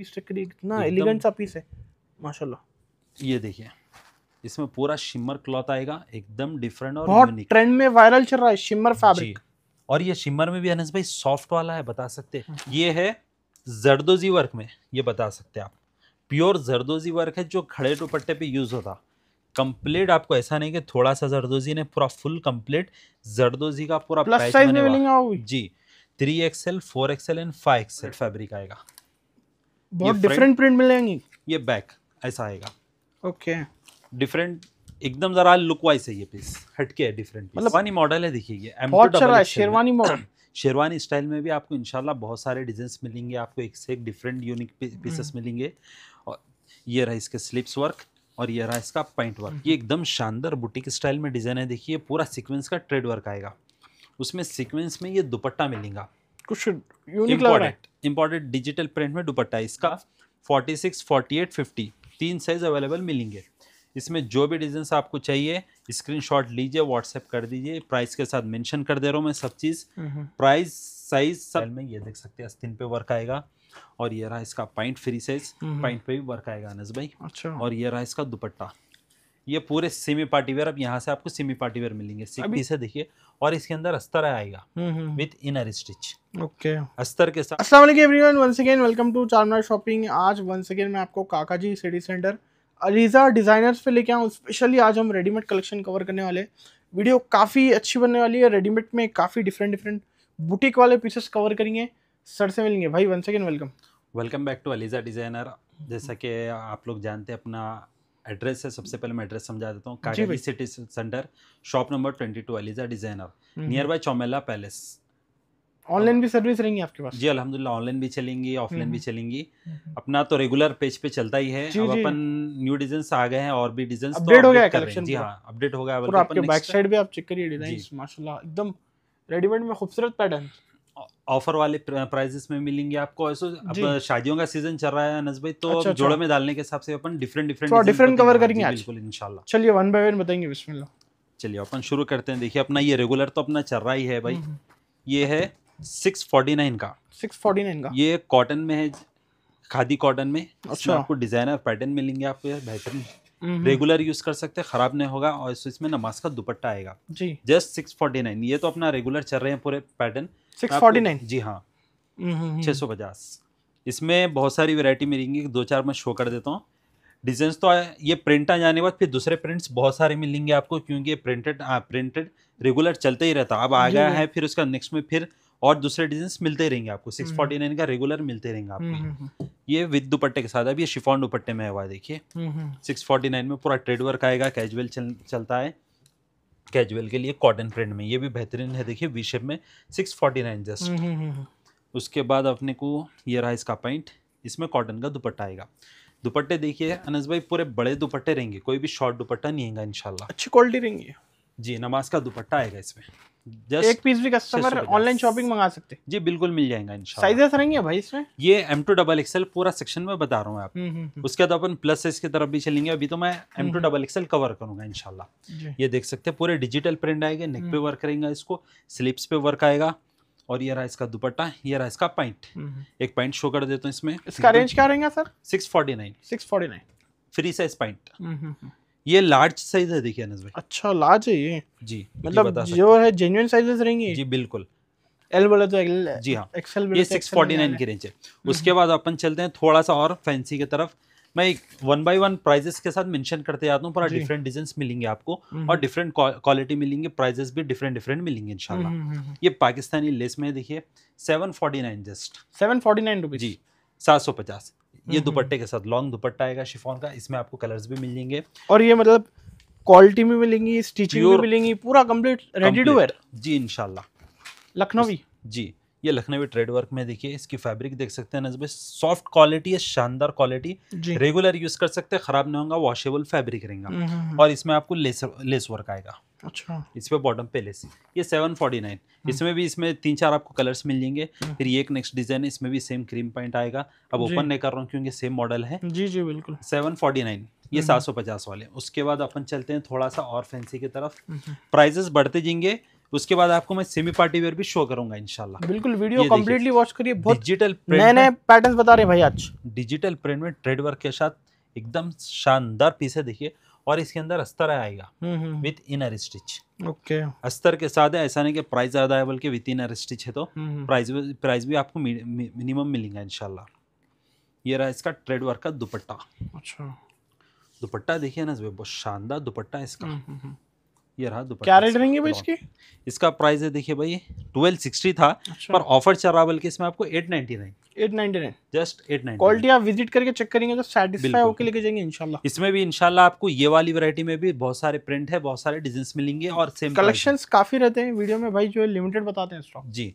Piece check करिए कितना elegant सा पीस है माशाल्लाह ये देखिए इसमें पूरा शिमर क्लॉथ आएगा एकदम डिफरेंट और बहुत ट्रेंड में वायरल चल रहा है शिमर फैब्रिक और ये शिमर में भी अनस भाई सॉफ्ट वाला है बता सकते हैं हम्म। ये है जरदोजी वर्क में ये बता सकते हैं आप प्योर जरदोजी वर्क है जो खड़े दुपट्टे पे यूज़ होता कंप्लीट आपको ऐसा नहीं कि थोड़ा सा जरदोजी ने पूरा फुल कंप्लीट जरदोजी का पूरा प्लस साइज में मिलेगा जी three XL four XL and five XL fabric आएगा बहुत डिफरेंट प्रिंट मिल जाएंगी ये बैक ऐसा आएगा ओके डिफरेंट एकदम जरा लुक वाइज है ये पीस हटके है डिफरेंट मतलब शेरवानी मॉडल है देखिए ये शेरवानी मॉडल शेरवानी स्टाइल में भी आपको इंशाल्लाह बहुत सारे डिजाइन मिलेंगे आपको एक से एक डिफरेंट यूनिक पीसेस मिलेंगे और ये रहा इसके स्लिप्स वर्क और ये रहा इसका पॉइंट वर्क हम्म। ये एकदम शानदार बुटीक स्टाइल में डिज़ाइन है देखिए पूरा सिक्वेंस का ट्रेड वर्क आएगा उसमें सिक्वेंस में ये दुपट्टा मिलेगा कुछ यूनिक लग रहा है इम्पोर्टेड डिजिटल प्रिंट में दुपट्टा इसका 46, 48, 50 तीन साइज अवेलेबल मिलेंगे इसमें जो भी डिज़ाइन आपको चाहिए स्क्रीनशॉट लीजिए व्हाट्सएप कर दीजिए प्राइस के साथ मेंशन कर दे रहा हूँ मैं सब चीज़ प्राइस साइज सब में ये देख सकते हैं अस्तिन पे वर्क आएगा और ये रहा इसका पॉइंट फ्री साइज पॉइंट पे भी वर्क आएगा अनस भाई अच्छा और ये रहा इसका दुपट्टा ये पूरे सेमी पार्टी वेयर अब यहाँ से आपको सेमी पार्टी वेयर मिलेंगे सिक्की से देखिए और इसके अंदर अस्तर आएगा विद इनर स्टिच ओके अस्तर के साथ अस्सलाम वालेकुम everyone once again welcome to Charminar shopping आज वंस अगेन मैं आपको काका जी सिटी सेंटर अरीजा डिज़ाइनर्स पे लेके आऊँ स्पेशली आज हम रेडीमेड कलेक्शन कवर करने वाले वीडियो काफ़ी अच्छी बनने वाली है रेडीमेड में काफ़ी डिफरेंट डिफरेंट बुटीक वाले पीसेस कवर करेंगे सर से मिलेंगे भाई once again welcome welcome back to Aliza designer जैसा कि आप लोग जानते हैं अपना एड्रेस है सबसे पहले मैं एड्रेस समझा देता हूँ कागली city centre shop number twenty two Aliza designer near हम्म। बाय चौमेला पैलेस ऑनलाइन भी सर्विस रहेंगी आपके पास जी अलहमदुल्ला ऑनलाइन भी चलेंगी ऑफलाइन भी हम्म। चलेंगी हम्म। अपना तो रेगुलर पेज पे चलता ही है अब अपन न्यू डिजाइन आ गए हैं और भी डिजाइन अपडेट तो हो गया कलेक्शन जी हाँ अपडेट हो गया आपके बैक साइड भी आप चेक करिए डिजाइन माशाल्लाह एकदम रेडीमेड में खूबसूरत पैटर्न ऑफर वाले प्राइजेस में मिलेंगे आपको ऐसे अब शादियों का सीजन चल रहा है अनस भाई तो अच्छा, अच्छा। जोड़े में डालने के हिसाब से अपन डिफरेंट डिफरेंट डिफरेंट कवर करेंगे आज बिल्कुल इंशाल्लाह चलिए वन बाय वन बताएंगे बिस्मिल्लाह चलिए अपन शुरू करते हैं देखिए अपना ये रेगुलर तो अपना चल रहा ही है भाई हम्म, हम्म। ये है सिक्स फोर्टी नाइन का सिक्स फोर्टी नाइन का ये कॉटन में है खादी कॉटन में अच्छा आपको डिजाइनर पैटर्न मिलेंगे आपको बेहतरीन रेगुलर हम्म, यूज कर सकते हैं खराब नहीं होगा और इसमें नमाज का दुपट्टा आएगा जी जस्ट सिक्स फोर्टी नाइन ये तो अपना रेगुलर चल रहे हैं पूरे पैटर्न सिक्स फोर्टी नाइन जी हाँ हम्म, हम्म, हम्म। छः सौ पचास इसमें बहुत सारी वेरायटी मिलेंगी दो चार मैं शो कर देता हूँ डिजाइन तो ये प्रिंट आ जाने के बाद फिर दूसरे प्रिंट्स बहुत सारे मिलेंगे आपको क्योंकि प्रिंटेड प्रिंटेड रेगुलर चलते ही रहता अब आ गया है फिर उसका नेक्स्ट में फिर और दूसरे डिजाइन मिलते रहेंगे आपको सिक्स फोर्टी नाइन का रेगुलर मिलते रहेंगे आपको ये विद दुपट्टे के साथ अब ये शिफॉन दुपट्टे में हुआ देखिए सिक्स फोर्टी नाइन में पूरा ट्रेड वर्क आएगा कैजुअल चल, चलता है कैजुअल के लिए कॉटन प्रिंट में ये भी बेहतरीन है देखिए वी शेप में सिक्स फोर्टी नाइन जस्ट उसके बाद अपने को ये रहा इसका पैंट इसमें कॉटन का दुपट्टा आएगा दुपट्टे देखिए अनस भाई पूरे बड़े दुपट्टे रहेंगे कोई भी शॉर्ट दुपट्टा नहीं आएगा इनशाला अच्छी क्वालिटी रहेंगी जी नमाज का दुपट्टा आएगा इसमें एक पीस भी कस्टमर ऑनलाइन शॉपिंग मंगा सकते हैं जी बिल्कुल मिल जाएगा साइजेस रहेंगे भाई इसमें ये एम टू डबल एक्सएल पूरा सेक्शन में बता रहा हूँ आप हम्म, हम्म, हम्म। उसके बाद अपन प्लस साइज की तरफ भी चलेंगे अभी तो मैं M to double XL cover करूंगा इनशाला ये देख सकते हैं पूरे डिजिटल प्रिंट आएंगे नेक पे वर्क करेंगे इसको स्लिप्स पे वर्क आएगा और ये रहा इसका दुपट्टा ये रहा इसका पैंट एक पैंट शो कर देता हूँ इसमें इसका रेंज क्या रहेगा sir six forty nine six forty nine free size pant ये लार्ज साइज है देखिए अनस भाई अच्छा लार्ज है ये जी मतलब जो है जेन्युइन साइजेस रहेंगे जी बिल्कुल एल बोला तो एल जी हाँ एक्सएल ये सिक्स फोर्टी नाइन की रेंज है हम्म, हम्म। उसके बाद अपन चलते हैं थोड़ा सा और फैंसी की तरफ मैं एक वन बाय वन प्राइजेस के साथ मेंशन करते जाता हूँ पूरा डिफरेंट डिजाइन मिलेंगे आपको हम्म, और डिफरेंट क्वालिटी मिलेंगे प्राइजेस भी डिफरेंट डिफरेंट मिलेंगे इंशाल्लाह ये पाकिस्तानी लेस में देखिए seven forty nine just seven forty nine rupees जी सात सौ पचास ये हम्म, दुपट्टे हम्म। के साथ लॉन्ग दुपट्टा आएगा शिफोन का इसमें आपको कलर्स भी मिल जाएंगे और ये मतलब क्वालिटी में मिलेंगी स्टिचिंग में मिलेंगी पूरा कंप्लीट रेडी टू वेयर जी इनशाला लखनवी जी ये लखनवी ट्रेड वर्क में देखिए इसकी फैब्रिक देख सकते हैं नजबे सॉफ्ट क्वालिटी है शानदार क्वालिटी रेगुलर यूज कर सकते हैं खराब नहीं होगा वॉशेबल फैब्रिक रहेगा हम्म, और इसमें आपको लेस लेस वर्क आएगा अच्छा इस पे बॉटम पे लेस ये सेवन फोर्टी नाइन इसमें भी इसमें तीन चार आपको कलर्स मिल जाएंगे हम्म। फिर ये एक नेक्स्ट डिजाइन है इसमें भी सेम क्रीम पॉइंट आएगा अब ओपन नहीं कर रहा हूँ क्योंकि सेम मॉडल है जी जी बिल्कुल सेवन फोर्टी नाइन ये हम्म। सात सौ पचास वाले उसके बाद अपन चलते हैं थोड़ा सा और फैंसी की तरफ प्राइजेस हम्म। बढ़ते जाएंगे उसके बाद आपको मैं सेमी पार्टी वेयर भी शो करूंगा इनशाला बिल्कुल वीडियो कम्प्लीटली वॉच करिए बहुत डिजिटल नए नए पैटर्न बता रहे हैं भाई आज डिजिटल प्रिंट में ट्रेड वर्क के साथ एकदम शानदार पीस है देखिए और इसके अंदर अस्तर आएगा विथ इनर स्टिच ओके अस्तर के साथ है ऐसा नहीं कि प्राइस ज़्यादा है बल्कि विथ इनर स्टिच है तो प्राइस हम्म, प्राइस हम्म। भी आपको मिनिमम मिलेगा इनशाला ये रहा इसका ट्रेड वर्क का दुपट्टा अच्छा दुपट्टा देखिए ना बहुत शानदार दुपट्टा है इसका हम्म, ये रहा दुपट्टा क्या रेट रहेंगे भाई इसके इसका प्राइस है देखिए भाई ट्वेल्व सिक्सटी था अच्छा। पर ऑफर चल रहा बल्कि इसमें आपको eight ninety nine eight ninety nine just eight nine quality आप विजिट करके चेक करेंगे तो सेटिस्फाई होकर लेके जाएंगे इंशाल्लाह इसमें भी इंशाल्लाह आपको ये वाली वैरायटी में भी बहुत सारे प्रिंट है बहुत सारे डिजाइन मिलेंगे और सेम कलेक्शन काफी रहते हैं वीडियो में भाई जो है लिमिटेड बताते हैं स्टॉक जी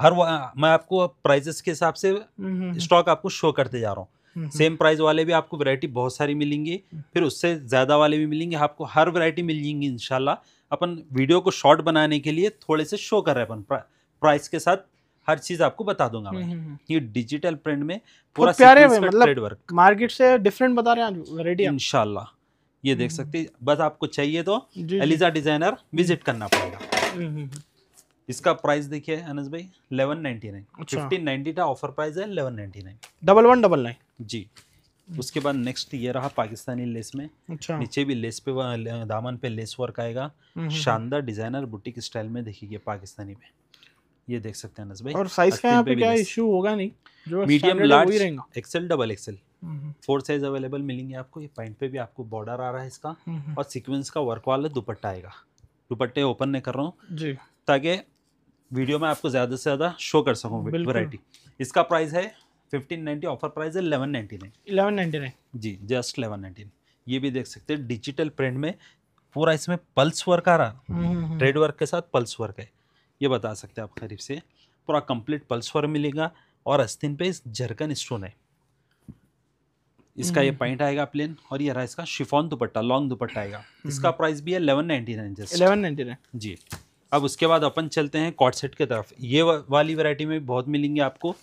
हर मैं आपको प्राइजेस के हिसाब से स्टॉक हम्म, हम्म, हम्म। आपको शो करते जा रहा हूँ सेम प्राइस वाले भी आपको वैरायटी बहुत सारी मिलेंगी फिर उससे ज़्यादा वाले भी मिलेंगे आपको हर वैरायटी मिल जाएंगी इनशाला अपन वीडियो को शॉर्ट बनाने के लिए थोड़े से शो कर रहे हैं अपन प्राइस के साथ हर चीज आपको बता दूंगा मैं ये डिजिटल प्रिंट में पूरा प्यारे मतलब वर्क मार्केट से डिफरेंट बता रहे हैं इनशाला ये देख सकते बस आपको चाहिए तो एलिजा डिजाइनर विजिट करना पड़ेगा इसका प्राइस देखिए अनस भाई 1199 1590 अच्छा। का ऑफर प्राइस है 1199 डबल वन डबल नाइन जी उसके बाद नेक्स्ट ये रहा पाकिस्तानी लेस में अच्छा नीचे भी लेस पे दामन पे लेस वर्क आएगा हम्म, हम्म, शानदार डिजाइनर बुटीक स्टाइल में देखिए पाकिस्तानी पे ये देख सकते हैं भाई और साइज का पे क्या इशू होगा नहीं जो medium large XL double XL four size available मिलेंगे आपको ये पैंट पे भी आपको बॉर्डर आ रहा है इसका हम्म, और सिक्वेंस का वर्क वाला दुपट्टा आएगा दुपट्टे ओपन नहीं कर रहा हूँ जी ताकि वीडियो में आपको ज़्यादा से ज़्यादा शो कर सकूँ वैरायटी इसका प्राइस है फिफ्टीन ऑफर प्राइस है 1199 1199 जी जस्ट इलेवन नाइनटीन ये भी देख सकते हैं डिजिटल प्रिंट में पूरा इसमें पल्स वर्क आ रहा ट्रेड हम्म, वर्क हम्म, हम्म। के साथ पल्स वर्क है ये बता सकते हैं आप खरीफ से पूरा कंप्लीट पल्स वर्क मिलेगा और अस्तिन पे झरकन स्टोन है इसका ये पॉइंट आएगा प्लेन और ये रहा इसका शिफॉन दुपट्टा लॉन्ग दुपट्टा आएगा इसका प्राइस भी है eleven ninety nine just eleven ninety nine जी अब उसके बाद अपन चलते हैं कॉट सेट की तरफ ये वाली वैरायटी में बहुत मिलेंगे आपको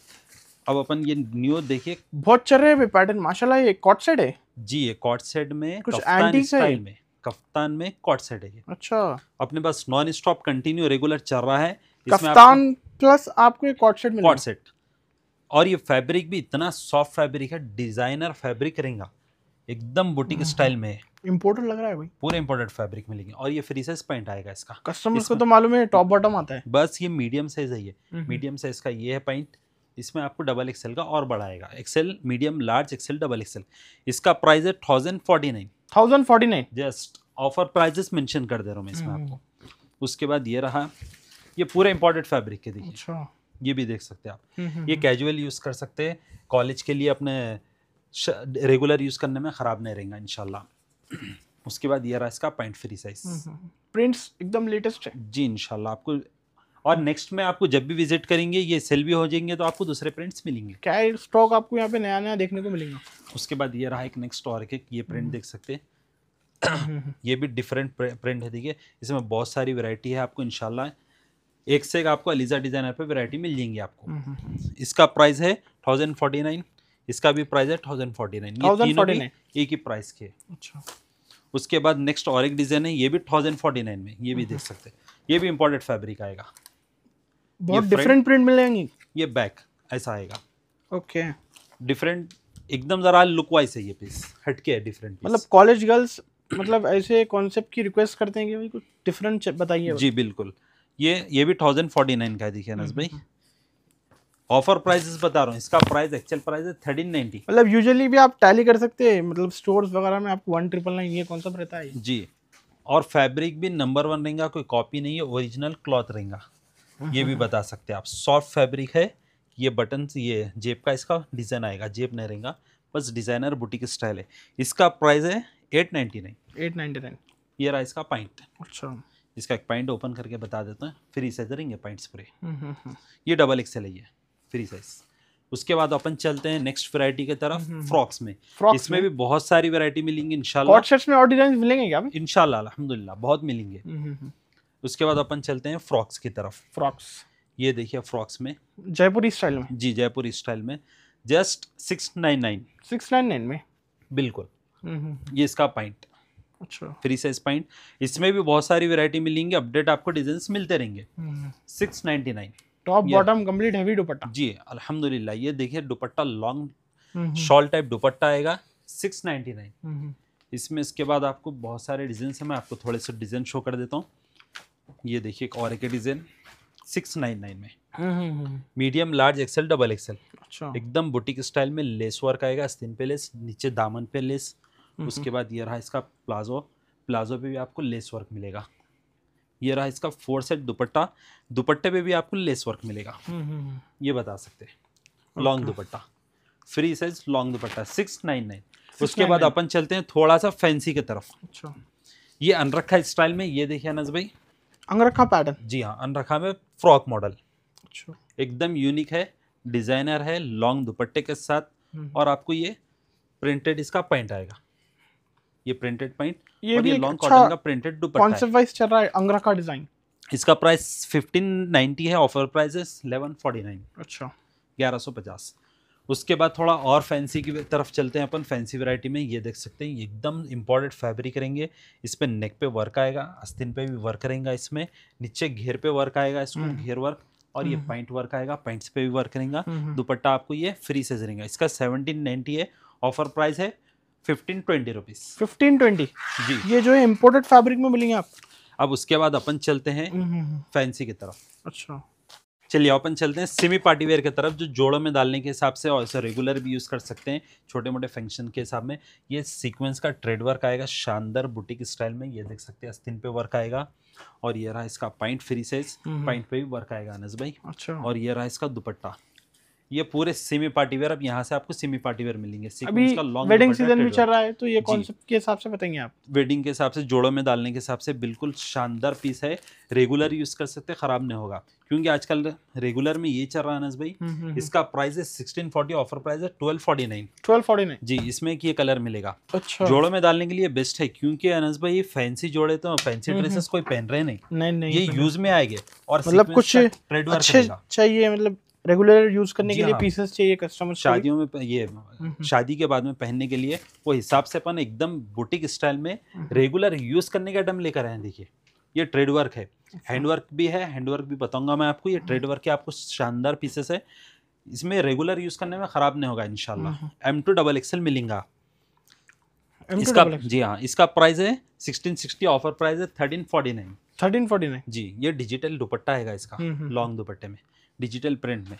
अब अपन ये न्यू देखिए बहुत चल रहे हैं पैटर्न माशाल्लाह ये कॉट सेट है जी ये कॉट सेट में कुछ एंटी स्टाइल में कफ्तान में कॉट सेट है ये अच्छा अपने पास नॉन स्टॉप कंटिन्यू रेगुलर चल रहा है कफ्तान प्लस आपको ये कॉट सेट कॉट सेट और ये फैब्रिक भी इतना सॉफ्ट फैब्रिक है डिजाइनर फैब्रिक रहेगा एकदम बुटीक स्टाइल हम्म। में इम्पोर्टेड लग रहा है भाई पूरे इम्पोर्टेड फैब्रिक मिलेंगे और ये फ्री साइज पैंट आएगा इसका कस्टमर्स को तो मालूम है टॉप बॉटम आता है बस ये मीडियम साइज है ये मीडियम हम्म। साइज का ये है पैंट इसमें आपको डबल एक्सेल का और बढ़ाएगा XL medium large XL double XL इसका प्राइस है thousand forty nine thousand forty nine just offer prices mention कर दे रहा हूँ मैं इसमें हम्म। आपको उसके बाद ये रहा ये पूरे इम्पोर्टेड फैब्रिक के देखिए अच्छा। ये भी देख सकते हैं आप हम्म, हम्म, ये कैजुअल यूज़ कर सकते हैं कॉलेज के लिए अपने रेगुलर यूज़ करने में ख़राब नहीं रहेगा इनशाला उसके बाद ये रहा इसका पैंट फ्री साइज प्रिंट्स एकदम लेटेस्ट है जी इनशाला आपको और नेक्स्ट में आपको जब भी विजिट करेंगे ये सेल भी हो जाएंगे तो आपको दूसरे प्रिंट्स मिलेंगे क्या स्टॉक आपको यहाँ पे नया नया देखने को मिलेगा उसके बाद ये रहा एक नेक्स्ट और एक ये प्रिंट देख सकते हैं हम्म। ये भी डिफरेंट प्रिंट है देखिए इसमें बहुत सारी वेरायटी है आपको इनशाला एक से एक आपको अलीजा डिज़ाइनर पर वेरायटी मिल जाएंगी आपको हम्म, हम्म, इसका प्राइस है थाउजेंड फोर्टी नाइन इसका भी प्राइस है thousand forty nine forty nine एक ही प्राइस के अच्छा उसके बाद नेक्स्ट और एक डिज़ाइन है ये भी थाउजेंड फोर्टी नाइन में ये भी देख सकते हैं ये भी इम्पोर्टेड फैब्रिक आएगा बहुत डिफरेंट प्रिंट मिल जाएंगी ये बैक ऐसा आएगा ओके डिफरेंट एकदम ज़रा लुक वाइज है ये पीस हटके है डिफरेंट मतलब कॉलेज गर्ल्स मतलब ऐसे कॉन्सेप्ट की रिक्वेस्ट करते हैं कि भाई कुछ डिफरेंट बताइए जी बिल्कुल ये ये भी थाउजेंड फोर्टी नाइन का देखिए अनस भाई ऑफर प्राइस बता रहा हूँ इसका प्राइस एक्चुअल प्राइस है थर्टीन नाइनटी मतलब यूजुअली भी आप टैली कर सकते हैं मतलब स्टोर्स वगैरह में आपको वन ट्रिपल नाइन ये कॉन्सेप्ट रहता है जी और फैब्रिक भी नंबर वन रहेगा कोई कॉपी नहीं है ओरिजिनल क्लॉथ रहेगा ये भी बता सकते हैं आप सॉफ्ट फैब्रिक है ये बटन ये जेब का इसका डिज़ाइन आएगा जेब नहीं रहेगा बस डिज़ाइनर बुटीक स्टाइल है इसका प्राइस है eight ninety nine eight ninety nine ये रहा इसका पॉइंट अच्छा इसका एक पॉइंट ओपन करके बता देते हैं फ्री साइज रहेंगे पॉइंट स्प्रे हम्म, हम्म, हम्म। ये डबल एक्सेल है ये फ्री साइज उसके बाद अपन चलते हैं नेक्स्ट वैरायटी की तरफ फ्रॉक्स में फ्रॉक्स इसमें में? भी बहुत सारी वैरायटी मिलेंगी इंशाल्लाह शर्ट्स में और डिजाइन मिलेंगे क्या इंशाल्लाह अल्हम्दुलिल्लाह बहुत मिलेंगे उसके बाद अपन चलते हैं फ्रॉक्स की तरफ फ्रॉक्स ये देखिए फ्रॉक्स में जयपुर स्टाइल में जी जयपुर स्टाइल में just six nine nine six nine nine में बिल्कुल हम्म, हम्म, हम्म। ये इसका पॉइंट अच्छा फ्री साइज पॉइंट इसमें भी बहुत सारी वेरायटी मिलेंगी अपडेट आपको डिजाइन मिलते रहेंगे six ninety nine top bottom complete heavy दुपट्टा जी अल्हम्दुलिल्लाह ये देखिए दुपट्टा लॉन्ग शॉल टाइप दुपट्टा आएगा सिक्स नाइनटी नाइन इसमें इसके बाद आपको बहुत सारे डिजाइन है मैं आपको थोड़े से डिजाइन शो कर देता हूँ ये देखिए एक और डिज़ाइन सिक्स नाइन नाइन में medium large XL double XL एकदम बुटीक स्टाइल में लेस वर्क आएगा स्तिन पे लेस नीचे दामन पे लेस हम्म, उसके हम्म। बाद ये रहा इसका प्लाजो प्लाजो पे भी आपको लेस वर्क मिलेगा ये रहा इसका फोर सेट दुपट्टा दुपट्टे पे भी आपको लेस वर्क मिलेगा हम्म, ये बता सकते हैं लॉन्ग अच्छा। दुपट्टा फ्री साइज लॉन्ग दुपट्टा सिक्स नाइन नाइन उसके बाद अपन चलते हैं थोड़ा सा फैंसी की तरफ अच्छा ये अनरखा स्टाइल में ये देखिए अनस भाई अनरखा पैटर्न जी हाँ अनरखा में फ्रॉक मॉडल अच्छा एकदम यूनिक है डिजाइनर है लॉन्ग दुपट्टे के साथ हम्म। और आपको ये प्रिंटेड इसका पैंट आएगा ये प्रिंटेड पैंट ये भी लॉन्ग अच्छा कॉटन का प्रिंटेड दुपट्टा कौन कॉन्सेप्ट वाइज चल रहा है अंगरखा डिजाइन इसका प्राइस 1590 है ऑफर प्राइस 1149 अच्छा 1150 उसके बाद थोड़ा और फैंसी की तरफ चलते हैं अपन फैंसी वैरायटी में ये देख सकते हैं एकदम इम्पॉर्टेड फैब्रिक रहेंगे इस पर नेक पे वर्क आएगा अस्तिन पे भी वर्क रहेगा इसमें नीचे घेर पे वर्क आएगा इसको हम्म। घेर वर्क और ये पॉइंट हम्म। वर्क आएगा पॉइंट्स पे भी वर्क रहेगा हम्म, दुपट्टा आपको ये फ्री से जरेंगे इसका सेवनटीन नाइनटी है ऑफर प्राइस है fifteen twenty rupees fifteen twenty जी ये जो है इम्पोर्टेड फैब्रिक में मिलेंगे आप अब उसके बाद अपन चलते हैं फैंसी की तरफ अच्छा चलिए अपन चलते हैं सेमी पार्टी वेयर की तरफ जो जोड़ों में डालने के हिसाब से और इसे रेगुलर भी यूज़ कर सकते हैं छोटे मोटे फंक्शन के हिसाब में ये सीक्वेंस का ट्रेड वर्क आएगा शानदार बुटीक स्टाइल में ये देख सकते हैं अस्तिन पे वर्क आएगा और ये रहा इसका पॉइंट फ्री साइज पॉइंट पे भी वर्क आएगा अनस भाई अच्छा और ये रहा इसका दुपट्टा ये पूरे सेमी पार्टी वेयर अब यहाँ से आपको सेमी पार्टी वेयर मिलेंगे अभी वेडिंग सीजन भी चल रहा है तो ये कॉन्सेप्ट के हिसाब से बताएंगे आप वेडिंग के हिसाब से जोड़ों में डालने के हिसाब से बिल्कुल शानदार पीस है रेगुलर यूज कर सकते खराब नहीं होगा क्योंकि आजकल रेगुलर में ये चल रहा है अनस भाई हम्म, हम्म, हम्म। इसका प्राइस है सिक्सटीन फोर्टी ऑफर प्राइस है twelve forty nine twelve forty nine जी इसमें ये कलर मिलेगा अच्छा जोड़ों में डालने के लिए बेस्ट है क्योंकि अनस भाई ये फैंसी जोड़े तो फैंसी ड्रेसेस कोई पहन रहे नहीं नहीं ये यूज में आएंगे और मतलब कुछ अच्छे चाहिए मतलब रेगुलर यूज करने के लिए पीसेस हाँ। चाहिए कस्टमर शादियों में ये हम्म, हम्म। शादी के बाद में पहनने के लिए वो हिसाब से अपन एकदम बुटीक स्टाइल में रेगुलर हम्म, यूज करने का आइटम लेकर आए देखिए ये ट्रेड वर्क है हैंडवर्क अच्छा। भी है हैंडवर्क भी बताऊंगा मैं आपको ये ट्रेड वर्क के आपको शानदार पीसेस है इसमें रेगुलर यूज करने में खराब नहीं होगा इनशाला एम टू डबल एक्सएल मिलेगा इसका जी हाँ इसका प्राइस है सिक्सटीन सिक्सटी ऑफर प्राइस है thirteen forty nine thirteen forty nine जी ये डिजिटल दुपट्टा है इसका लॉन्ग दुपट्टे में डिजिटल प्रिंट में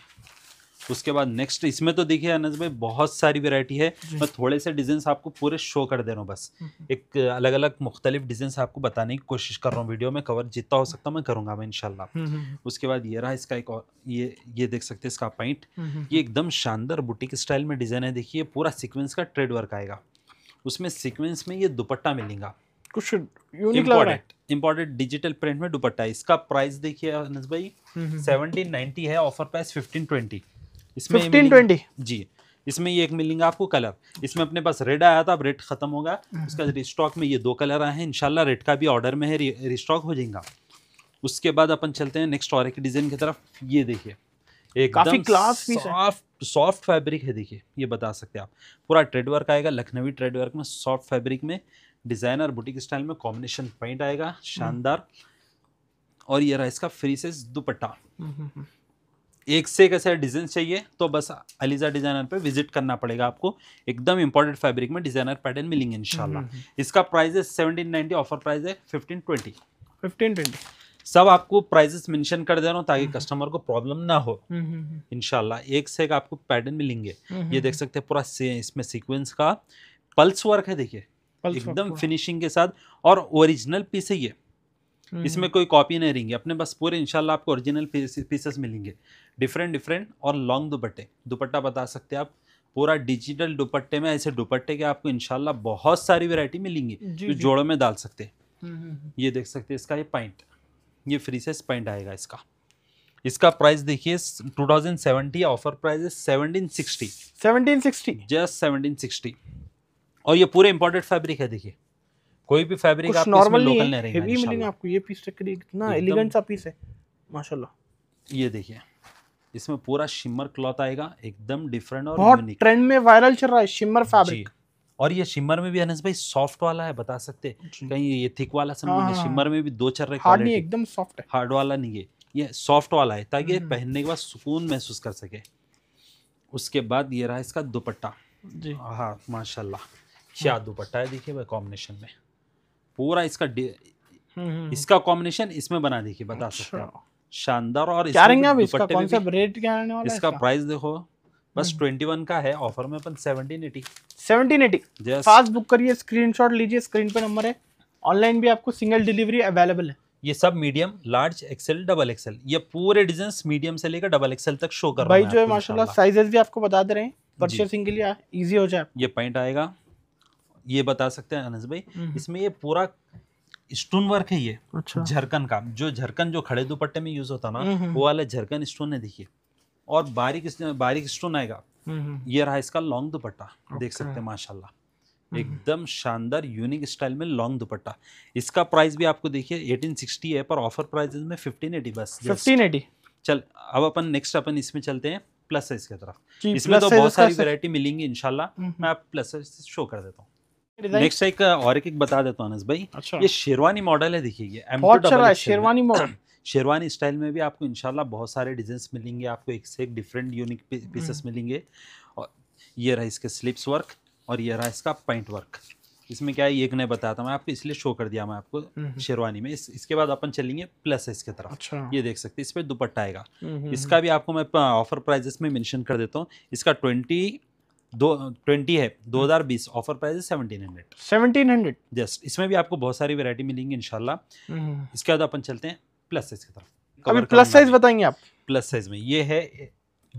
उसके बाद नेक्स्ट इसमें तो देखिए अनज भाई बहुत सारी वेरायटी है मैं थोड़े से डिज़ाइन आपको पूरे शो कर दे रहा हूँ बस हम्म, हम्म। एक अलग अलग मुख्तलिफ डिज़ाइन आपको बताने की कोशिश कर रहा हूँ वीडियो में कवर जितना हो सकता मैं करूँगा मैं इनशाला हम्म, उसके बाद ये रहा इसका एक और ये ये देख सकते हैं इसका पॉइंट ये एकदम शानदार बुटीक स्टाइल में डिज़ाइन है देखिए पूरा सिक्वेंस का ट्रेड वर्क आएगा उसमें सिक्वेंस में ये दुपट्टा मिलेगा कुछ यूनिक लग रहा है इंपोर्टेड डिजिटल प्रिंट में दुपट्टा इसका प्राइस देखिए अनस भाई 1790 हम्म, हम्म। है ऑफर प्राइस 1520 इसमें 1520 जी इसमें ये एक मिलेंगे आपको कलर इसमें अपने पास रेड आया था अब रेड खत्म होगा हम्म। उसका रिस्टॉक में ये दो कलर आए हैं इनशाला रेड का भी ऑर्डर में है रिस्टॉक हो जाएगा उसके बाद अपन चलते हैं नेक्स्ट और एक डिजाइन की तरफ ये देखिए एक काफी क्लास सॉफ्ट सॉफ्ट फैब्रिक है देखिए ये बता सकते हैं आप पूरा ट्रेडवर्क आएगा लखनवी ट्रेडवर्क में सॉफ्ट फैब्रिक में डिज़ाइन और बुटीक स्टाइल में कॉम्बिनेशन पॉइंट आएगा हम्म। शानदार और ये रहा इसका फ्री से दुपट्टा हम्म, हम्म, एक से एक ऐसा डिज़ाइन चाहिए तो बस अलीजा डिज़ाइनर पे विजिट करना पड़ेगा आपको एकदम इम्पोर्टेंट फैब्रिक में डिज़ाइनर पैटर्न मिलेंगे इनशाला इसका प्राइस है सेवनटीन नाइनटी ऑफर प्राइस है फिफ्टीन ट्वेंटी फिफ्टीन ट्वेंटी सब आपको प्राइजेस मेंशन कर दे रहा हूँ ताकि कस्टमर को प्रॉब्लम ना हो इनशाला एक से एक आपको पैटर्न मिलेंगे ये देख सकते हैं पूरा इसमें सीक्वेंस का पल्स वर्क है देखिए एकदम फिनिशिंग के साथ और ओरिजिनल पीस है ये हम्म। इसमें कोई कॉपी नहीं रहेंगे अपने बस पूरे इंशाल्लाह आपको ओरिजिनल पीसेस मिलेंगे डिफरेंट डिफरेंट और लॉन्ग दुपट्टे दुपट्टा बता सकते हैं आप पूरा डिजिटल दुपट्टे में ऐसे दुपट्टे के आपको इंशाल्लाह बहुत सारी वेरायटी मिलेंगी जो जोड़ों में डाल सकते हैं हम्म, हम्म, ये देख सकते हैं इसका ये पॉइंट ये फ्री साइज पॉइंट आएगा इसका इसका प्राइस देखिए 2070 ऑफर प्राइस है 1760 1760 जस्ट 1760 और ये पूरे इम्पोर्टेड फैब्रिक है देखिए कोई भी फैब्रिक आप नॉर्मल लोकल नहीं रहेगा हेवी मिलेंगे आपको ये पीस चेक करिए कितना एलिगेंट सा पीस है माशाल्लाह ये देखिए इसमें पूरा शिमर क्लॉथ आएगा एकदम डिफरेंट और बहुत ट्रेंड में वायरल चल रहा है शिमर फैब्रिक और ये शिमर में भी अनस भाई सॉफ्ट वाला है बता सकते कहीं ये थिक वाला समझ शिमर हाँ, हाँ, हाँ। में भी दो चल रहे हार्ड नहीं एकदम सॉफ्ट है हार्ड वाला नहीं है ये सॉफ्ट वाला है ताकि हम्म। पहनने के बाद सुकून महसूस कर सके उसके बाद ये रहा इसका दुपट्टा जी हाँ माशाल्लाह क्या हाँ। दुपट्टा है देखिए भाई कॉम्बिनेशन में पूरा इसका हम्म, हम्म, हम्म। इसका कॉम्बिनेशन इसमें बना देखिए बता अच्छा। सकते हैं शानदार और क्या रहेंगे अब इसका कौन सा रेट क्या आने वाला इसका प्राइस देखो बस ट्वेंटी वन का है ऑफर में अपन seventeen eighty seventeen eighty fast book करिए स्क्रीनशॉट लीजिए स्क्रीन पे नंबर है ऑनलाइन भी आपको सिंगल डिलीवरी अवेलेबल है ये सब medium large XL double XL ये पूरे डिजाइन मीडियम से लेकर डबल एक्सेल तक शो कर भाई जो है माशाल्लाह साइजेस भी आपको बता दे रहे हैं परचेसिंग के लिए इजी हो जाए ये पॉइंट आएगा ये बता सकते हैं अनस भाई हम्म, हम्म। इसमें ये पूरा स्टोन वर्क है ये अच्छा झरकन का जो झरकन जो खड़े दुपट्टे में यूज होता ना हम्म, वो वाला झरकन स्टोन है देखिए और बारीक बारीक स्टोन आएगा ये रहा इसका लॉन्ग दुपट्टा देख सकते हैं माशाल्लाह एकदम शानदार यूनिक स्टाइल में लॉन्ग दुपट्टा इसका प्राइस भी आपको देखिए 1860 है पर ऑफर प्राइस में 1580 बस 1580 चल अब अपन नेक्स्ट अपन इसमें चलते हैं प्लस साइज की तरफ इसमें तो बहुत सारी वेरायटी मिलेंगी इनशाला मैं आप प्लस साइज शो कर देता हूँ नेक्स्ट एक और एक, बता देता हूँ अनस भाई अच्छा। ये शेरवानी मॉडल है देखिए शेरवानी मॉडल शेरवानी स्टाइल में भी आपको इनशाला बहुत सारे डिजाइन मिलेंगे आपको एक से एक डिफरेंट यूनिक पीसेस मिलेंगे और ये रहा इसके स्लिप्स वर्क और ये रहा इसका पॉइंट वर्क इसमें क्या है एक नहीं बताता मैं आपको इसलिए शो कर दिया मैं आपको हम्म। शेरवानी में इस इसके बाद अपन चलेंगे प्लस इसके तरफ अच्छा। ये देख सकते हैं इस पर दुपट्टा आएगा हम्म, हम्म, इसका भी आपको मैं ऑफर प्राइजेस में मेंशन कर देता हूँ इसका ट्वेंटी दो ट्वेंटी है दो हम्म। हजार बीस ऑफर प्राइस है seventeen hundred seventeen hundred just इसमें भी आपको बहुत सारी वेरायटी मिलेंगी इनशाला हम्म। इसके बाद अपन चलते हैं प्लस साइज की तरफ अभी प्लस साइज बताएंगे आप प्लस साइज में ये है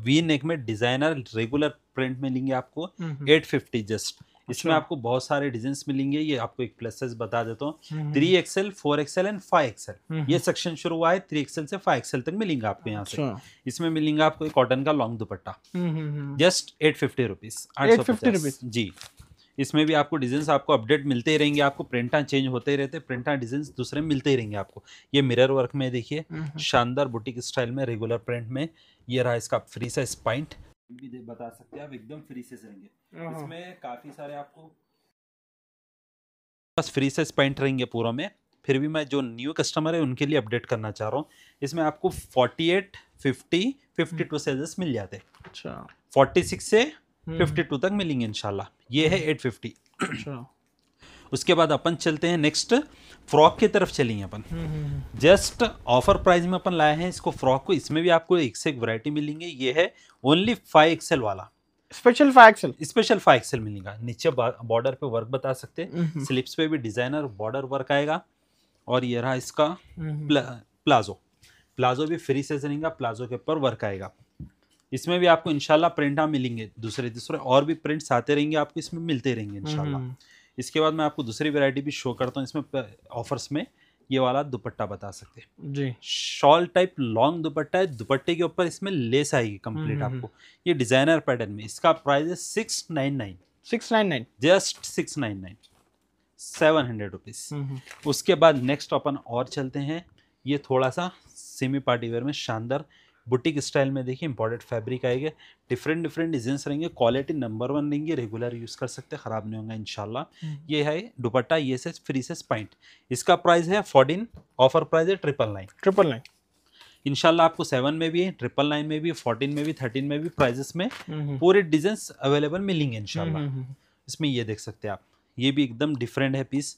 वी नेक में डिजाइनर रेगुलर प्रिंट मिलेंगे आपको एट फिफ्टी जस्ट इसमें अच्छा। आपको बहुत सारे डिजाइन मिलेंगे ये आपको एक प्लस साइज बता देता हूँ हम्म, हम्म। Three XL four XL and five XL हम्म, ये सेक्शन शुरू हुआ है थ्री एक्सएल से फाइव एक्सएल तक मिलेंगे आपको यहाँ से अच्छा। इसमें मिलेंगे आपको कॉटन का long dupatta just eight fifty rupees eight fifty rupees जी इसमें भी आपको डिजाइन आपको अपडेट मिलते ही रहेंगे आपको प्रिंटा चेंज होते ही रहते प्रिंटा डिजाइन दूसरे मिलते ही रहेंगे आपको ये मिरर वर्क में देखिए शानदार बुटीक स्टाइल में रेगुलर प्रिंट में ये रहा इसका फ्री साइज पॉइंट भी बता सकते हैं आप एकदम फ्री से रहेंगे हाँ। इसमें काफी सारे आपको बस फ्री से पेंट रहेंगे पूरा में फिर भी मैं जो न्यू कस्टमर है उनके लिए अपडेट करना चाह रहा हूँ इसमें आपको 48, 50, 52 साइजेस मिल जाते अच्छा 46 से 52 हम्म। तक मिलेंगे इनशाला ये है 850 हम्म। अच्छा उसके बाद अपन चलते हैं नेक्स्ट फ्रॉक की तरफ चली अपन हम्म, हम्म, हम्म। जस्ट ऑफर प्राइस में अपन लाए हैं इसको फ्रॉक को इसमें भी आपको एक से एक वरायटी मिलेंगे ये है ओनली फाइव एक्सएल वाला special five XL special five XL मिलेगा नीचे बॉर्डर पे वर्क बता सकते हैं स्लिप्स पे भी डिजाइनर बॉर्डर वर्क आएगा और ये रहा इसका प्ला, प्लाजो प्लाजो भी फ्री से रहेगा प्लाजो के ऊपर वर्क आएगा इसमें भी आपको इनशाला प्रिंटा मिलेंगे दूसरे दूसरे और भी प्रिंट्स आते रहेंगे आपको इसमें मिलते रहेंगे इनशाला इसके बाद मैं आपको दूसरी वेरायटी भी शो करता हूँ इसमें ऑफर्स में ये वाला दुपट्टा बता सकते हैं जी शॉल टाइप लॉन्ग दुपट्टा है दुपट्टे के ऊपर इसमें लेस आएगी कंप्लीट हम्म, आपको हम्म, हम्म। ये डिजाइनर पैटर्न में इसका प्राइस है six nine nine six nine nine just six nine nine seven hundred rupees उसके बाद नेक्स्ट अपन और चलते हैं ये थोड़ा सा सेमी पार्टी वेयर में शानदार बुटीक स्टाइल में देखिए इंपॉर्टेंट फैब्रिक आएगा डिफरेंट डिफरेंट डिजाइन रहेंगे क्वालिटी नंबर वन रहेंगे रेगुलर यूज़ कर सकते ख़राब नहीं होगा इनशाला हम्म। ये है दुपट्टा ये से फ्री से पॉइंट इसका प्राइस है फोर्टीन ऑफर प्राइस है ट्रिपल नाइन ट्रिपल नाइन इनशाला आपको सेवन में भी ट्रिपल नाइन में भी फोर्टीन में भी थर्टीन में भी प्राइजेस में पूरे डिजाइन अवेलेबल मिलेंगे इनशाला इसमें ये देख सकते हैं आप ये भी एकदम डिफरेंट है पीस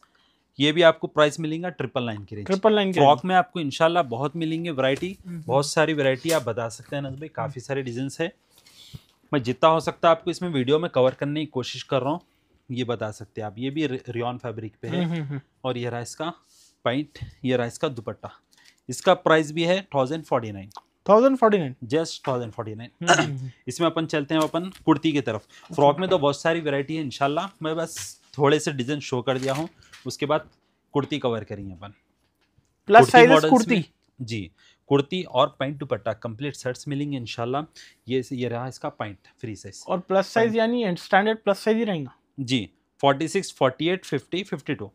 ये भी आपको प्राइस मिलेगा ट्रिपल नाइन की रेंज ट्रिपल नाइन फ्रॉक में आपको इनशाला बहुत मिलेंगे वरायटी हम्म, हम्म। बहुत सारी वरायटी आप बता सकते हैं नजर काफ़ी हम्म। सारे डिजाइन है मैं जितना हो सकता है आपको इसमें वीडियो में कवर करने की कोशिश कर रहा हूँ ये बता सकते हैं आप ये भी रियॉन फैब्रिक पे है और ये रहा इसका पैंट ये रहा इसका दुपट्टा इसका प्राइस भी है thousand forty nine thousand forty nine just thousand forty nine इसमें अपन चलते हैं अपन कुर्ती की तरफ फ्रॉक अच्छा। में तो बहुत सारी वेरायटी है इनशाला मैं बस थोड़े से डिजाइन शो कर दिया हूँ उसके बाद कुर्ती कवर करेंगे अपन प्लस साइज कुर्ती जी कुर्ती और पैंट दुपट्टा कंप्लीट सेट्स मिलेंगे इनशाला ये ये रहा इसका पैंट फ्री साइज और प्लस साइज यानी स्टैंडर्ड प्लस साइज ही रहेगा जी forty six forty eight fifty fifty two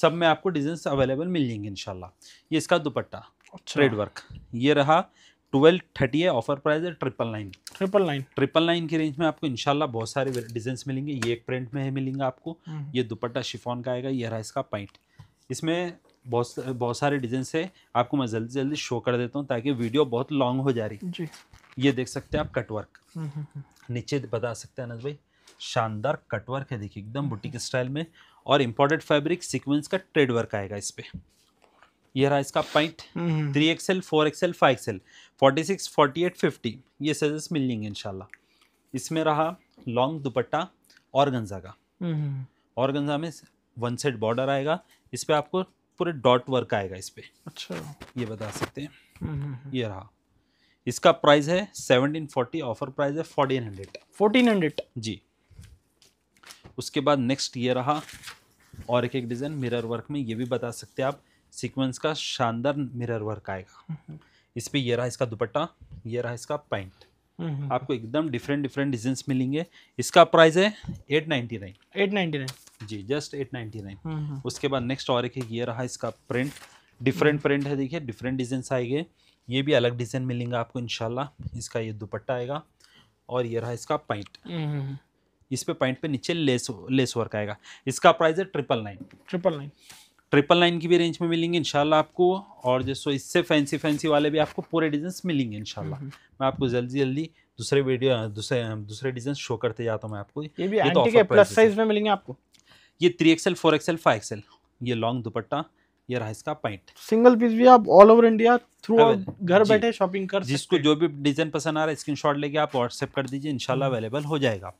सब में आपको डिजाइन अवेलेबल मिल जाएंगे इनशाला ये इसका दुपट्टा अच्छा। ट्रेड वर्क ये रहा ट्वेल्व थर्टी है ऑफर प्राइस है triple nine triple nine triple nine की रेंज में आपको इनशाला बहुत सारे डिजाइन मिलेंगे ये एक प्रिंट में है मिलेंगे आपको हम्म। ये दुपट्टा शिफॉन का आएगा ये रहा इसका पॉइंट इसमें बहुत बहुत सारे डिजाइन है आपको मैं जल्दी जल्दी शो कर देता हूँ ताकि वीडियो बहुत लॉन्ग हो जा रही जी ये देख सकते हैं आप कटवर्क हम्म, हम्म, नीचे बता सकते हैं अनस भाई शानदार कटवर्क है देखिए एकदम बुटीक स्टाइल में और इम्पोर्टेड फैब्रिक सीक्वेंस का ट्रेड वर्क आएगा इस पर हम्म। ये रहा इसका point three XL four XL five XL forty six forty eight fifty ये साइजेस मिल जाएंगे इनशाला इसमें रहा लॉन्ग दुपट्टा और गंजा का हम्म। और गंजा में वन सेट बॉर्डर आएगा इस पर आपको पूरे डॉट वर्क आएगा इस पर अच्छा ये बता सकते हैं हम्म, ये रहा इसका प्राइस है सेवनटीन फोर्टी ऑफर प्राइस है फोर्टीन हंड्रेड फोर्टीन हंड्रेड जी उसके बाद नेक्स्ट ये रहा और एक एक डिज़ाइन मिरर वर्क में ये भी बता सकते हैं आप सीक्वेंस का शानदार मिरर वर्क आएगा इस पर यह रहा इसका दुपट्टा यह रहा इसका पैंट आपको एकदम डिफरेंट डिफरेंट डिजाइन मिलेंगे इसका प्राइस है eight ninety nine eight ninety nine जी जस्ट एट नाइन्टी नाइन उसके बाद नेक्स्ट और एक ये रहा इसका प्रिंट डिफरेंट प्रिंट है देखिए डिफरेंट डिजाइन आएंगे ये भी अलग डिजाइन मिलेंगे आपको इनशाला इसका ये दुपट्टा आएगा और ये रहा इसका पैंट इस पे पैंट पे नीचे लेस लेस वर्क आएगा इसका प्राइस है triple nine triple nine triple nine की भी रेंज में मिलेंगे इनशाला आपको और जैसो इससे फैंसी फैंसी वाले भी आपको पूरे डिज़ाइन मिलेंगे इनशाला हम्म, हम्म। मैं आपको जल्दी जल्दी दूसरे वीडियो दूसरे दूसरे डिज़ाइन शो करते जाता हूँ मैं आपको ये भी ये तो प्लस साइज में मिलेंगे आपको ये three XL four XL five XL ये लॉन्ग दुपट्टा ये रहा इसका पैंट सिंगल पीस भी आप ऑल ओवर इंडिया थ्रू घर बैठे शॉपिंग कर जिसको जो भी डिजाइन पसंद आ रहा है स्क्रीन लेके आप व्हाट्सएप कर दीजिए इनशाला अवेलेबल हम्म। हो जाएगा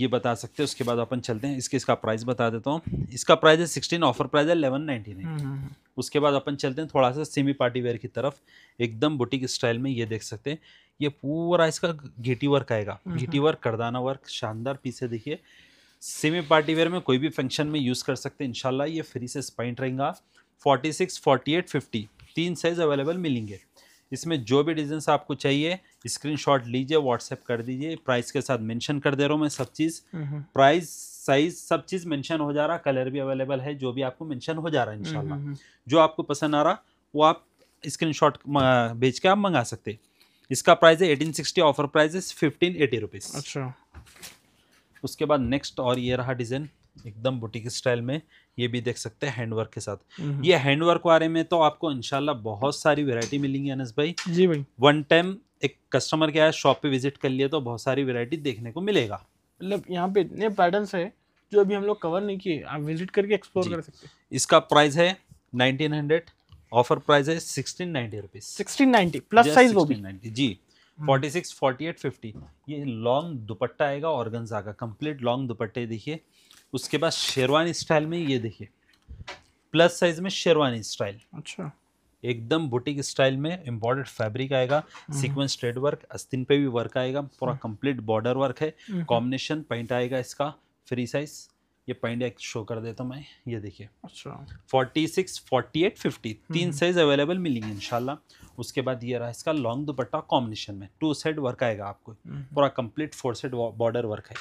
ये बता सकते हैं उसके बाद अपन चलते हैं इसके इसका प्राइस बता देता हूँ इसका प्राइस है सिक्सटीन ऑफर प्राइस है एलेवन नाइन्टी नाइन उसके बाद अपन चलते हैं थोड़ा सा सेमी पार्टी वेयर की तरफ एकदम बुटीक स्टाइल में ये देख सकते हैं ये पूरा इसका घीटी वर्क आएगा घीटी वर्क करदाना वर्क शानदार पीस है देखिए सेमी पार्टी वेयर में कोई भी फंक्शन में यूज़ कर सकते हैं इनशाला ये फ्री से स्पाइंट रहेगा forty six forty eight fifty तीन साइज़ अवेलेबल मिलेंगे इसमें जो भी डिज़ाइन आपको चाहिए स्क्रीनशॉट लीजिए व्हाट्सएप कर दीजिए प्राइस के साथ मेंशन कर दे रहा हूँ मैं सब चीज़ प्राइस साइज सब चीज़ मेंशन हो जा रहा कलर भी अवेलेबल है जो भी आपको मेंशन हो जा रहा है इनशाला जो आपको पसंद आ रहा वो आप स्क्रीनशॉट भेज के आप मंगा सकते इसका प्राइस है एटीन सिक्सटी ऑफर प्राइस है फिफ्टीन एटी रुपीज़ अच्छा उसके बाद नेक्स्ट और ये रहा डिज़ाइन एकदम बुटीक स्टाइल में ये भी देख सकते हैं हैंडवर्क के साथ ये हैंडवर्क बारे में तो आपको इनशाला बहुत सारी वेरायटी मिलेंगी अनस भाई जी भाई वन टाइम एक कस्टमर क्या है शॉप पे विजिट कर लिए तो बहुत सारी वेरायटी देखने को मिलेगा मतलब यहाँ पे इतने पैटर्न्स हैं जो अभी हम लोग कवर नहीं किए आप विजिट करके एक्सप्लोर कर सकते हैं इसका प्राइस है नाइनटीन हंड्रेड ऑफर प्राइस है sixteen ninety rupees sixteen ninety plus size वो भी जी forty six forty eight fifty ये लॉन्ग दुपट्टा आएगा ऑर्गनजा का कंप्लीट लॉन्ग दुपट्टे देखिए उसके बाद शेरवानी स्टाइल में ये देखिए प्लस साइज में शेरवानी स्टाइल अच्छा एकदम बुटीक स्टाइल में एम्बॉर्डर्ड फैब्रिक आएगा सीक्वेंस ट्रेड वर्क अस्तिन पे भी वर्क आएगा पूरा कंप्लीट बॉर्डर वर्क है कॉम्बिनेशन हम्म। पेंट आएगा इसका फ्री साइज ये पॉइंट एक शो कर देता हूँ मैं ये देखिए forty six forty eight fifty तीन साइज हम्म। अवेलेबल मिलेंगे इनशाला उसके बाद ये रहा इसका लॉन्ग दुपट्टा कॉम्बिनेशन में टू साइड वर्क आएगा आपको हम्म। पूरा complete four side border work है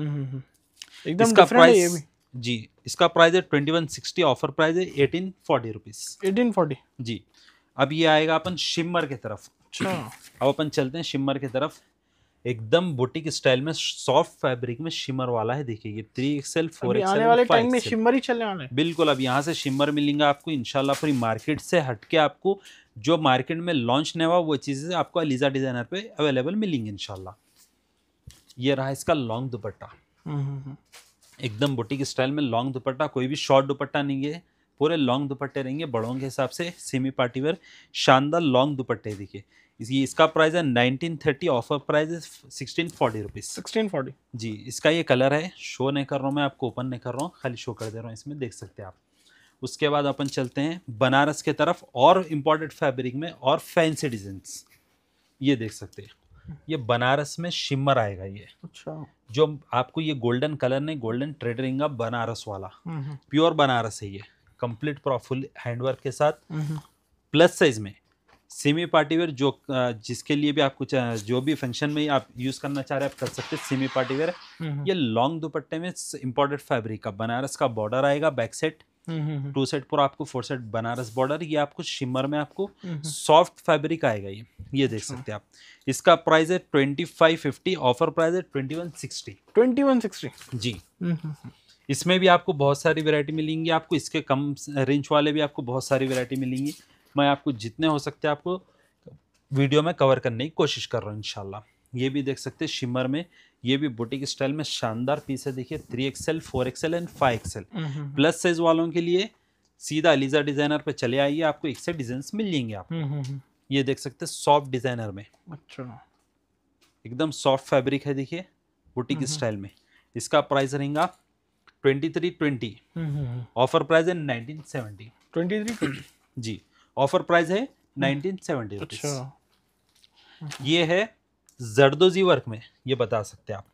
एकदम इसका प्राइस जी इसका प्राइस है twenty one sixty offer price है eighteen forty rupees eighteen forty जी अब ये आएगा अपन शिमर की तरफ अच्छा। अब अपन चलते हैं शिमर की तरफ एकदम बुटीक स्टाइल में सॉफ्ट फैब्रिक में शिमर वाला है देखिए ये थ्री एक्सएल फोर एक्सएल वाले टाइम में शिमर ही चलने वाला है बिल्कुल अब यहाँ से शिमर मिलेंगे आपको इनशाला पूरी मार्केट से हटके आपको जो मार्केट में लॉन्च नहीं हुआ वो चीज़ें आपको अलीजा डिजाइनर पे अवेलेबल मिलेंगे इनशाला ये रहा इसका लॉन्ग दुपट्टा हम्म, हम्म, हम्म। एकदम बुटीक स्टाइल में लॉन्ग दुपट्टा कोई भी शॉर्ट दुपट्टा नहीं है पूरे लॉन्ग दुपट्टे रहेंगे बड़ों के हिसाब से सेमी पार्टी वेयर शानदार लॉन्ग दुपट्टे देखिए ये इसका प्राइस है नाइनटीन थर्टी ऑफर प्राइस है sixteen forty rupees sixteen forty जी इसका ये कलर है शो नहीं कर रहा हूँ मैं आपको ओपन नहीं कर रहा हूँ खाली शो कर दे रहा हूँ इसमें देख सकते हैं आप उसके बाद अपन चलते हैं बनारस के तरफ और इम्पोर्टेड फैब्रिक में और फैंसी डिजाइन ये देख सकते हैं ये बनारस में शिमर आएगा ये अच्छा जो आपको ये गोल्डन कलर नहीं गोल्डन ट्रेडरिंग बनारस वाला प्योर बनारस है ये कंप्लीट प्रॉफुल हैंडवर्क के साथ प्लस साइज में सेमी पार्टीवेयर जो जिसके लिए भी आप कुछ जो भी फंक्शन में आप यूज करना चाह रहे हैं आप कर सकते हैं सेमी पार्टीवेयर ये लॉन्ग दुपट्टे में इम्पोर्टेड फैब्रिक का बनारस का बॉर्डर आएगा बैक सेट हम्म, हम्म, हम्म। टू सेट पर आपको फोर सेट बनारस बॉर्डर ये आपको शिमर में आपको सॉफ्ट फैब्रिक आएगा ये ये देख अच्छा। सकते हैं आप इसका प्राइस है twenty five fifty offer price है twenty one sixty twenty one sixty जी इसमें भी आपको बहुत सारी वेरायटी मिलेंगी आपको इसके कम रेंज वाले भी आपको बहुत सारी वेरायटी मिलेंगी मैं आपको जितने हो सकते हैं आपको वीडियो में कवर करने की कोशिश कर रहा हूँ इनशाला ये भी देख सकते हैं शिमर में ये भी बुटीक स्टाइल में शानदार पीस है देखिए three XL four XL and five XL plus size वालों के लिए सीधा अलीजा डिजाइनर पे चले आइए आपको एक से डिजाइन मिल जाएंगे आप ये देख सकते हैं सॉफ्ट डिजाइनर में अच्छा एकदम सॉफ्ट फैब्रिक है देखिए बुटीक स्टाइल हम्म, हम्म। में इसका प्राइस रहेगा twenty three twenty offer price है nineteen seventy twenty three twenty जी ऑफर प्राइस है नाइनटीन हम्म। सेवेंटी अच्छा ये है जरदोजी वर्क में ये बता सकते हैं आप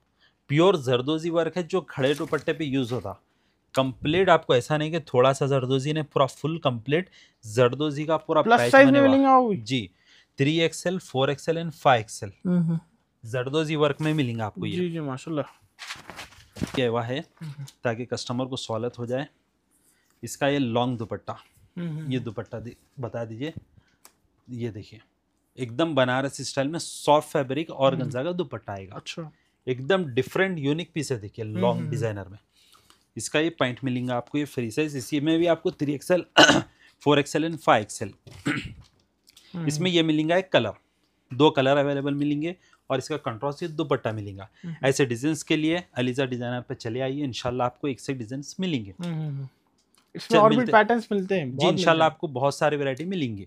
प्योर जरदोजी वर्क है जो खड़े दुपट्टे पे यूज़ होता कंप्लीट आपको ऐसा नहीं कि थोड़ा सा जरदोजी ने पूरा फुल कंप्लीट जरदोजी का पूरा प्लस साइज में मिलेंगे जी three XL four XL and five XL zardozi work में मिलेंगे आपको ये जी जी माशाल्लाह ये हुआ है ताकि कस्टमर को सहूलत हो जाए इसका ये लॉन्ग दुपट्टा ये दुपट्टा बता दीजिए ये देखिए एकदम बनारस स्टाइल में सॉफ्ट फैब्रिक और हम्म। गंजा का दुपट्टा आएगा अच्छा एकदम डिफरेंट यूनिक पीस है देखिए लॉन्ग हम्म, डिजाइनर हम्म। में इसका ये पॉइंट मिलेगा आपको ये फ्री साइज इसी में भी आपको three XL four XL and five XL इसमें ये मिलेगा एक कलर दो कलर अवेलेबल मिलेंगे और इसका कंट्रास्ट ये दुपट्टा मिलेगा ऐसे डिजाइन के लिए अलीजा डिजाइनर पर चले आइए इनशाला आपको एक से डिजाइन मिलेंगे इसमें और भी पैटर्न्स मिलते हैं जी इनशाला आपको बहुत सारी वैरायटी मिलेंगी